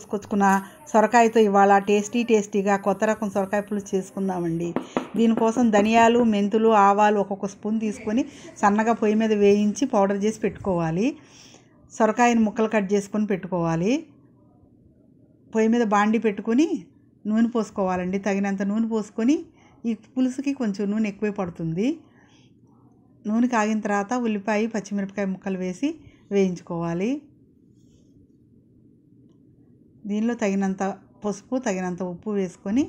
కోసుకొచ్చుకున్న సొరకాయతో ఇవాళ టేస్టీ టేస్టీగా కొత్త రకం సొరకాయ పులుసు చేసుకుందామండి దీనికోసం ధనియాలు మెంతులు ఆవాలు ఒక్కొక్క స్పూన్ తీసుకొని సన్నగా పొయ్యి మీద వేయించి పౌడర్ చేసి పెట్టుకోవాలి సొరకాయని ముక్కలు కట్ చేసుకొని పెట్టుకోవాలి పొయ్యి మీద బాండి పెట్టుకొని నూనె పోసుకోవాలండి తగినంత నూనె పోసుకొని ఈ పులుసుకి కొంచెం నూనె ఎక్కువే పడుతుంది నూనె కాగిన తర్వాత ఉల్లిపాయ పచ్చిమిరపకాయ ముక్కలు వేసి వేయించుకోవాలి దీనిలో తగినంత పసుపు తగినంత ఉప్పు వేసుకొని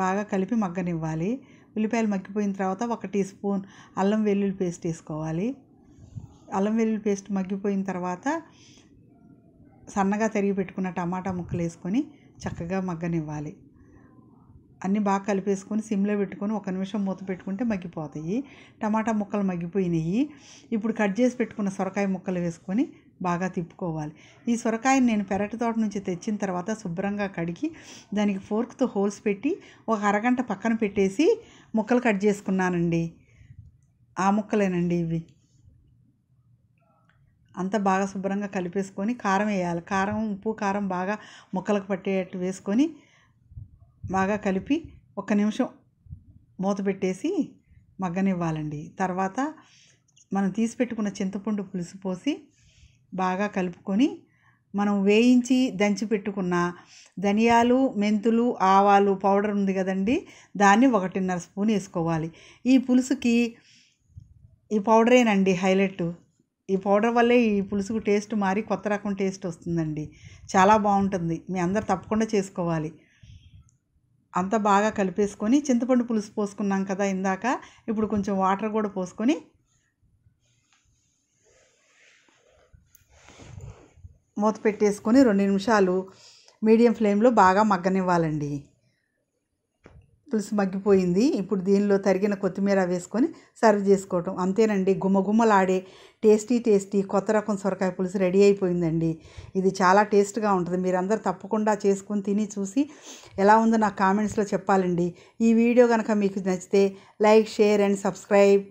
బాగా కలిపి మగ్గనివ్వాలి ఉల్లిపాయలు మగ్గిపోయిన తర్వాత ఒక టీ స్పూన్ అల్లం వెల్లుల్లి పేస్ట్ వేసుకోవాలి అల్లం వెల్లుల్లి పేస్ట్ మగ్గిపోయిన తర్వాత సన్నగా తరిగి పెట్టుకున్న టమాటా ముక్కలు వేసుకొని చక్కగా మగ్గనివ్వాలి అన్నీ బాగా కలిపేసుకొని సిమ్లో పెట్టుకొని ఒక నిమిషం మూత పెట్టుకుంటే మగ్గిపోతాయి టమాటా ముక్కలు మగ్గిపోయినాయి ఇప్పుడు కట్ చేసి పెట్టుకున్న సొరకాయ ముక్కలు వేసుకొని బాగా తిప్పుకోవాలి ఈ సొరకాయని నేను పెరటి తోట నుంచి తెచ్చిన తర్వాత శుభ్రంగా కడిగి దానికి ఫోర్క్తో హోల్స్ పెట్టి ఒక అరగంట పక్కన పెట్టేసి ముక్కలు కట్ చేసుకున్నానండి ఆ ముక్కలేనండి ఇవి అంతా బాగా శుభ్రంగా కలిపేసుకొని కారం వేయాలి కారం ఉప్పు కారం బాగా ముక్కలకు పట్టేటట్టు వేసుకొని బాగా కలిపి ఒక నిమిషం మూత పెట్టేసి మగ్గనివ్వాలండి తర్వాత మనం తీసి పెట్టుకున్న చింతపండు పులుసు పోసి బాగా కలుపుకొని మనం వేయించి దంచి పెట్టుకున్న ధనియాలు మెంతులు ఆవాలు పౌడర్ ఉంది కదండి దాన్ని ఒకటిన్నర స్పూన్ వేసుకోవాలి ఈ పులుసుకి ఈ పౌడరేనండి హైలైట్ ఈ పౌడర్ వల్లే ఈ పులుసుకు టేస్ట్ మారి కొత్త రకం టేస్ట్ వస్తుందండి చాలా బాగుంటుంది మీ అందరు తప్పకుండా చేసుకోవాలి అంతా బాగా కలిపేసుకొని చింతపండు పులుసు పోసుకున్నాం కదా ఇందాక ఇప్పుడు కొంచెం వాటర్ కూడా పోసుకొని మూత పెట్టేసుకొని రెండు నిమిషాలు మీడియం ఫ్లేమ్లో బాగా మగ్గనివ్వాలండి పులుసు మగ్గిపోయింది ఇప్పుడు దీనిలో తరిగిన కొత్తిమీర వేసుకొని సర్వ్ చేసుకోవటం అంతేనండి గుమ్మగుమ్మలాడే టేస్టీ టేస్టీ కొత్త రకం సొరకాయ పులుసు రెడీ అయిపోయిందండి ఇది చాలా టేస్ట్గా ఉంటుంది మీరందరూ తప్పకుండా చేసుకుని తిని చూసి ఎలా ఉందో నా కామెంట్స్లో చెప్పాలండి ఈ వీడియో కనుక మీకు నచ్చితే లైక్ షేర్ అండ్ సబ్స్క్రైబ్